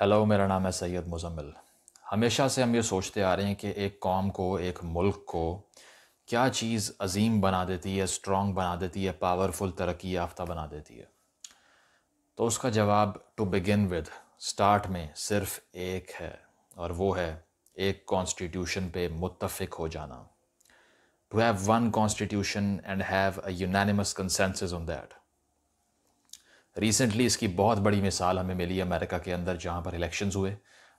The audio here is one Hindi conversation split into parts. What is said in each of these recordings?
हेलो मेरा नाम है सैयद मुजम्मिल हमेशा से हम ये सोचते आ रहे हैं कि एक कौम को एक मुल्क को क्या चीज़ अजीम बना देती है स्ट्रॉन्ग बना देती है पावरफुल तरक्की याफ्ता बना देती है तो उसका जवाब टू बिगिन विद स्टार्ट में सिर्फ एक है और वो है एक कॉन्स्टिट्यूशन पे मुतफिक हो जाना to have one constitution and have a unanimous consensus on that recently इसकी बहुत बड़ी मिसाल हमें मिली अमेरिका के अंदर जहाँ पर इलेक्शंस हुए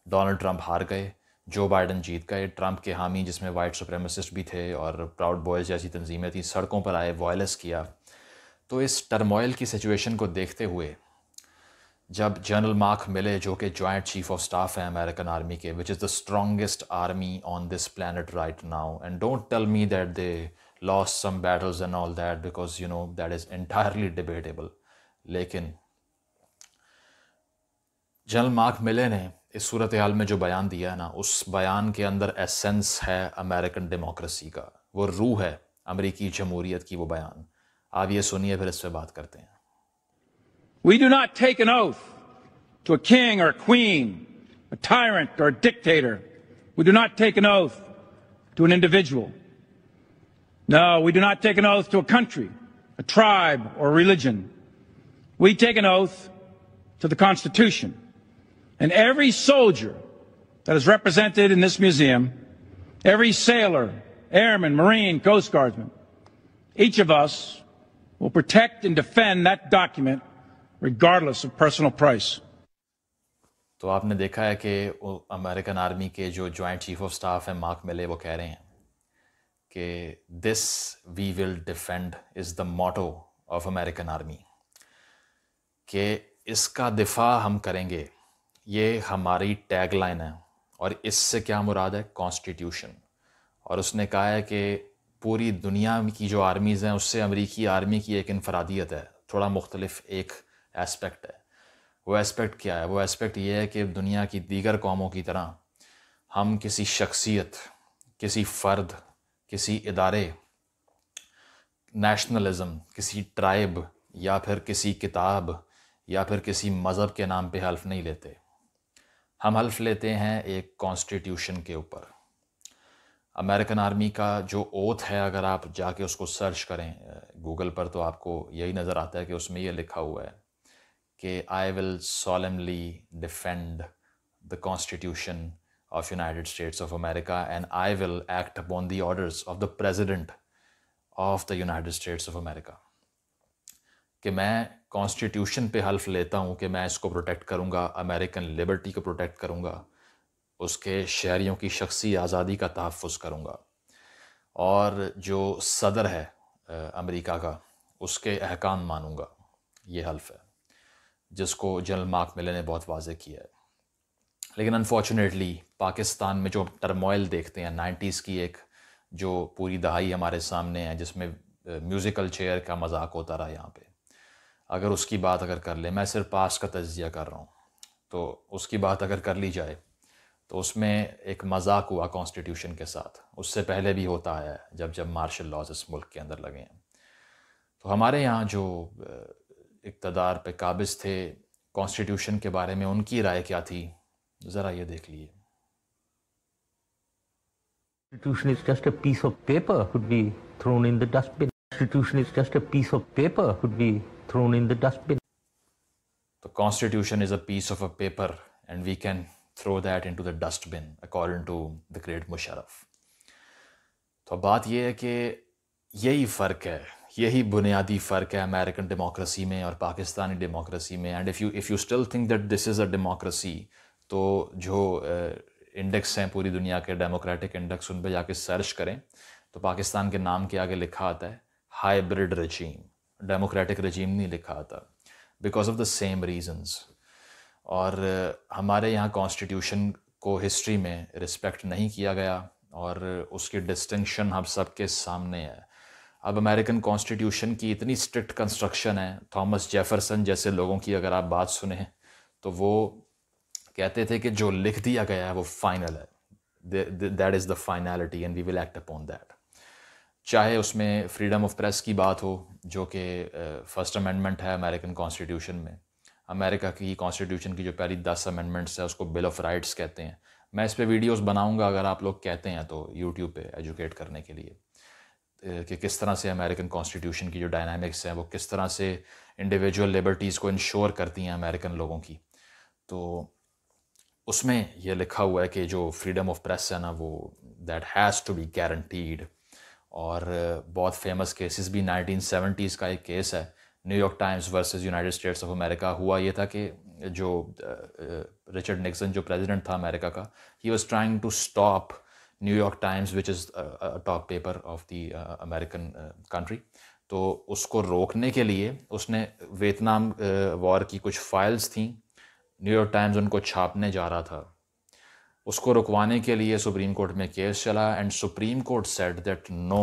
डोनाल्ड ट्रंप हार गए जो बाइडन जीत गए ट्रंप के हामी जिसमें वाइट सुप्रेमसिस्ट भी थे और प्राउड बॉयज़ जैसी तंजीमें थी सड़कों पर आए वॉयलेस किया तो इस टर्मोइल की सिचुएशन को देखते हुए जब जनरल मार्क मिले जो कि जॉइंट चीफ ऑफ स्टाफ हैं अमेरिकन आर्मी के which is the strongest army on this planet right now and don't tell me that they loss some battles and all that because you know that is entirely debatable लेकिन जनरल मार्क मिले ने इस सूरत हाल में जो बयान दिया है ना उस बयान के अंदर एसेंस है अमेरिकन डेमोक्रेसी का वो रूह है अमेरिकी जमहूरियत की वो बयान आप ये सुनिए फिर इस पर बात करते हैं We do not take an oath to a king or a queen, a tyrant or a dictator. We do not take an oath to an individual. No, we do not take an oath to a country, a tribe or a religion. We take an oath to the Constitution. And every soldier that is represented in this museum, every sailor, airman, marine, coast guardsman, each of us will protect and defend that document regardless of personal price. तो आपने देखा है कि अमेरिकन आर्मी के जो जॉइंट चीफ ऑफ स्टाफ हैं मार्क मेले वो कह रहे हैं कि this we will defend is the motto of American army कि इसका दिफा हम करेंगे ये हमारी टैग लाइन है और इससे क्या मुराद है कॉन्स्टिट्यूशन और उसने कहा है कि पूरी दुनिया की जो आर्मीज़ हैं उससे अमेरिकी आर्मी की एक इनफरादियत है थोड़ा मुख्तलफ एक एस्पेक्ट है वो एस्पेक्ट क्या है वो एस्पेक्ट ये है कि दुनिया की दीगर कौमों की तरह हम किसी शख्सियत किसी फ़र्द किसी इदारे नेशनलिज़म किसी ट्राइब या फिर किसी किताब या फिर किसी मज़हब के नाम पे हल्फ नहीं लेते हम हल्फ लेते हैं एक कॉन्स्टिट्यूशन के ऊपर अमेरिकन आर्मी का जो ओथ है अगर आप जाके उसको सर्च करें गूगल पर तो आपको यही नज़र आता है कि उसमें ये लिखा हुआ है कि I will solemnly defend the constitution of United States of America and I will act upon the orders of the president of the United States of America कि मैं कॉन्स्टिट्यूशन पे हल्फ लेता हूँ कि मैं इसको प्रोटेक्ट करूँगा अमेरिकन लिबर्टी को प्रोटेक्ट करूँगा उसके शहरीों की शख्सी आज़ादी का तहफ़ करूँगा और जो सदर है अमेरिका का उसके अहकाम मानूँगा ये हल्फ है जिसको जनरल मार्क मिले ने बहुत वाजे किया है लेकिन अनफॉर्चुनेटली पाकिस्तान में जो टर्मोइल देखते हैं नाइन्टीज़ की एक जो पूरी दहाई हमारे सामने है जिसमें म्यूज़िकल चेयर का मजाक होता रहा यहाँ पे अगर उसकी बात अगर कर ले मैं सिर्फ पास का तजिया कर रहा हूँ तो उसकी बात अगर कर ली जाए तो उसमें एक मजाक हुआ कॉन्स्टिट्यूशन के साथ उससे पहले भी होता है जब जब मार्शल लॉज इस मुल्क के अंदर लगे हैं तो हमारे यहाँ जो इकतदार पे काबिज थे कॉन्स्टिट्यूशन के बारे में उनकी राय क्या थी ज़रा ये देख लीजिए Constitution is just a piece of paper could be thrown in the dustbin. Constitution is just a piece of paper could be thrown in the dustbin. The constitution is a piece of a paper and we can throw that into the dustbin according to the great Musharraf. तो बात यह है कि यही फ़र्क है यही बुनियादी फ़र्क है अमेरिकन डेमोक्रेसी में और पाकिस्तानी डेमोक्रेसी में and if you if you still think that this is a democracy तो जो इंडेक्स हैं पूरी दुनिया के डेमोक्रेटिक इंडेक्स उन पर जाके सर्च करें तो पाकिस्तान के नाम के आगे लिखा आता है हाइब्रिड रजीम डेमोक्रेटिक रजीम नहीं लिखा था because of the same reasons और uh, हमारे यहाँ कॉन्स्टिट्यूशन को हिस्ट्री में रिस्पेक्ट नहीं किया गया और उसकी डिस्टिंक्शन हम सब के सामने है अब अमेरिकन कॉन्स्टिट्यूशन की इतनी स्ट्रिक्ट कंस्ट्रक्शन है थॉमस जेफरसन जैसे लोगों की अगर आप बात सुने तो वो कहते थे कि जो लिख दिया गया है वो फाइनल है that is the finality and we will act upon that चाहे उसमें फ्रीडम ऑफ प्रेस की बात हो जो कि फ़र्स्ट अमेंडमेंट है अमेरिकन कॉन्स्टिट्यूशन में अमेरिका की कॉन्स्टिट्यूशन की जो पहली दस अमेंडमेंट्स है उसको बिल ऑफ राइट्स कहते हैं मैं इस पर वीडियोज़ बनाऊँगा अगर आप लोग कहते हैं तो यूट्यूब पर एजुकेट करने के लिए कि किस तरह से अमेरिकन कॉन्स्टिट्यूशन की जो डायनामिक्स हैं वो किस तरह से इंडिविजुअल लिबर्टीज़ को इंश्योर करती हैं अमेरिकन लोगों की तो उसमें यह लिखा हुआ है कि जो फ्रीडम ऑफ प्रेस है ना वो that has to be guaranteed और बहुत फेमस केसेस भी 1970s का एक केस है New York Times versus United States of America हुआ ये था कि जो रिचर्ड निक्सन जो प्रेसिडेंट था अमेरिका का ही was trying to stop New York Times which is top paper of the American country तो उसको रोकने के लिए उसने वियतनाम वॉर की कुछ फाइल्स थी न्यूयॉर्क टाइम्स उनको छापने जा रहा था उसको रुकवाने के लिए सुप्रीम कोर्ट में केस चला and supreme court said that no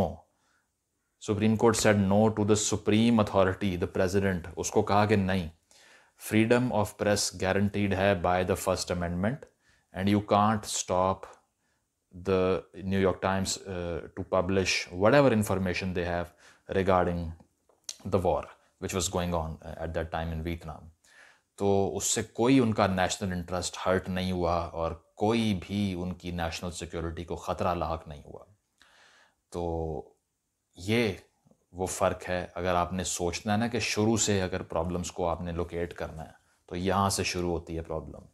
supreme court said no to the supreme authority the president उसको कहा कि नहीं फ्रीडम ऑफ प्रेस गारंटीड है by the first amendment and you can't stop the New York Times to publish whatever information they have regarding the war which was going on at that time in in तो उससे कोई उनका नेशनल इंटरेस्ट हर्ट नहीं हुआ और कोई भी उनकी नेशनल सिक्योरिटी को ख़तरा लाक नहीं हुआ तो ये वो फ़र्क है अगर आपने सोचना है ना कि शुरू से अगर प्रॉब्लम्स को आपने लोकेट करना है तो यहाँ से शुरू होती है प्रॉब्लम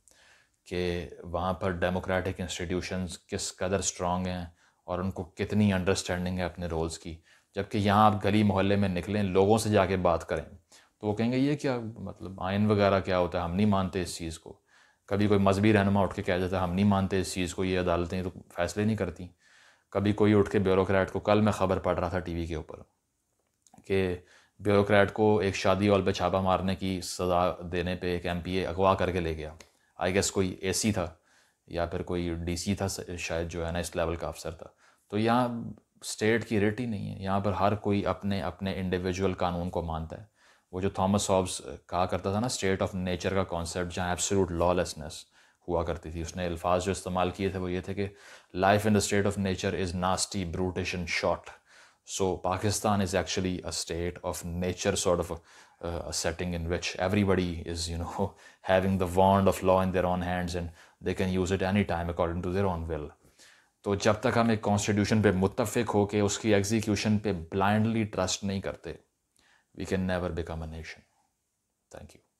कि वहाँ पर डेमोक्रेटिक इंस्टीट्यूशंस किस कदर स्ट्रॉन्ग हैं और उनको कितनी अंडरस्टैंडिंग है अपने रोल्स की जबकि यहाँ आप गली मोहल्ले में निकलें लोगों से जाके बात करें तो वो कहेंगे ये क्या मतलब आयन वगैरह क्या होता है हम नहीं मानते इस चीज़ को कभी कोई मजहबी रहनमा उठ के कह देता है हम नहीं मानते इस चीज़ को ये अदालतें तो फैसले नहीं करती कभी कोई उठ के ब्यूरोक्रेट को कल मैं ख़बर पढ़ रहा था टीवी के ऊपर कि ब्यूरोक्रेट को एक शादी हॉल पे छापा मारने की सज़ा देने पे एक एमपीए अगवा करके ले गया आई गेस कोई एसी था या फिर कोई डीसी था शायद जो है ना इस लेवल का अफसर था तो यहाँ स्टेट की रेट ही नहीं है यहाँ पर हर कोई अपने अपने इंडिविजुअल कानून को मानता है वो जो थॉमस हॉब्स कहा करता था ना स्टेट ऑफ नेचर का कॉन्सेप्ट जहाँ एब्सोलूट लॉलेसनेस हुआ करती थी उसने अल्फाज जो इस्तेमाल किए थे वो ये थे कि life in the state of nature is nasty brutish and short so Pakistan is actually a state of nature sort of setting in which everybody is you know having the wand of law in their own hands and they can use it any time according to their own will तो जब तक हम एक कॉन्स्टिट्यूशन पे मुतफिक हो के उसकी एग्जीक्यूशन पे ब्लाइंडली ट्रस्ट नहीं करते we can never become a nation. Thank you.